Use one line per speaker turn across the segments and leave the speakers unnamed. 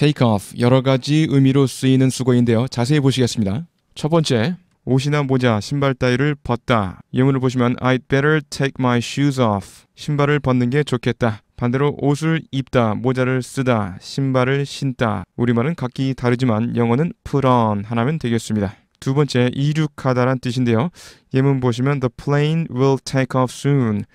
take off 여러 가지 의미로 쓰이는 수고인데요. 자세히 보시겠습니다. 첫 번째, 옷이나 모자, 신발 따위를 벗다. 예문을 보시면 I'd better take my shoes off. 신발을 벗는 게 좋겠다. 반대로 옷을 입다, 모자를 쓰다, 신발을 신다. 우리말은 각기 다르지만 영어는 put on 하나면 되겠습니다. 두 번째, 이륙하다란 뜻인데요. 예문 보시면 The plane will take off soon.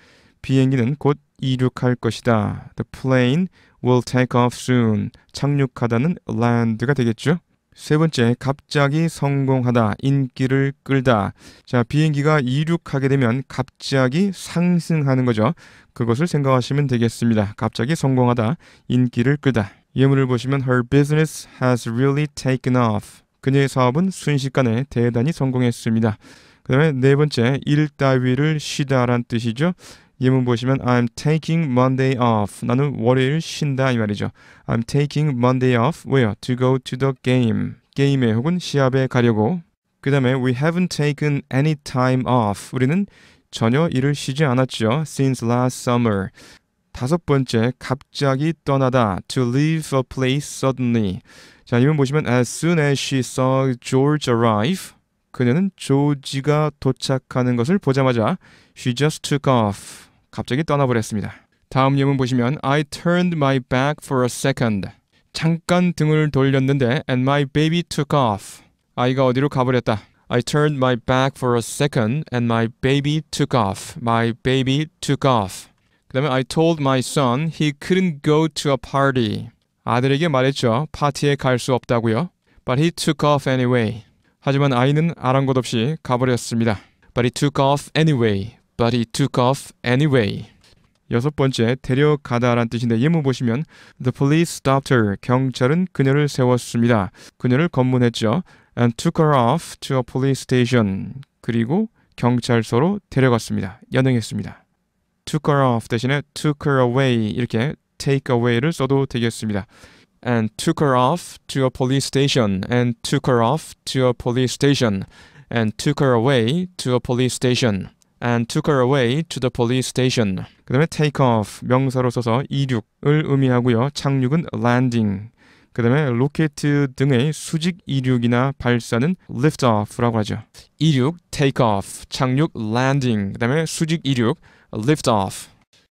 비행기는 곧 이륙할 것이다. The plane will take off soon. 착륙하다는 land가 되겠죠. 세 번째, 갑자기 성공하다, 인기를 끌다. 자, 비행기가 이륙하게 되면 갑자기 상승하는 거죠. 그것을 생각하시면 되겠습니다. 갑자기 성공하다, 인기를 끌다. 예문을 보시면 her business has really taken off. 그녀의 사업은 순식간에 대단히 성공했습니다. 그 다음에 네 번째, 일 따위를 쉬다란 뜻이죠. 예문 보시면 I'm taking Monday off. 나는 월요일 쉰다 이 말이죠. I'm taking Monday off. 왜요? To go to the game. 게임에 혹은 시합에 가려고. 그 다음에 we haven't taken any time off. 우리는 전혀 일을 쉬지 않았죠. Since last summer. 다섯 번째, 갑자기 떠나다. To leave a place suddenly. 자, 이분 보시면 as soon as she saw George arrive. 그녀는 조지가 도착하는 것을 보자마자 she just took off 갑자기 떠나버렸습니다. 다음 예문 보시면 I turned my back for a second 잠깐 등을 돌렸는데 and my baby took off 아이가 어디로 가버렸다. I turned my back for a second and my baby took off. My baby took off. 그다음에 I told my son he couldn't go to a party. 아들에게 말했죠. 파티에 갈 수 없다고요. But he took off anyway. 하지만 아이는 아랑곳없이 가버렸습니다. But he took off anyway. But he took off anyway. 여섯 번째 데려가다란 뜻인데 예문 보시면 The police stopped her. 경찰은 그녀를 세웠습니다. 그녀를 검문했죠. And took her off to a police station. 그리고 경찰서로 데려갔습니다. 연행했습니다. took her off 대신에 took her away 이렇게 take away를 써도 되겠습니다. and took her off to a police station and took her off to a police station and took her away to a police station and took her away to the police station. 그 다음에 take off 명사로 써서 이륙을 의미하고요. 착륙은 landing. 그 다음에 로켓 등의 수직 이륙이나 발사는 lift off라고 하죠. 이륙, take off, 착륙, landing. 그 다음에 수직 이륙, lift off.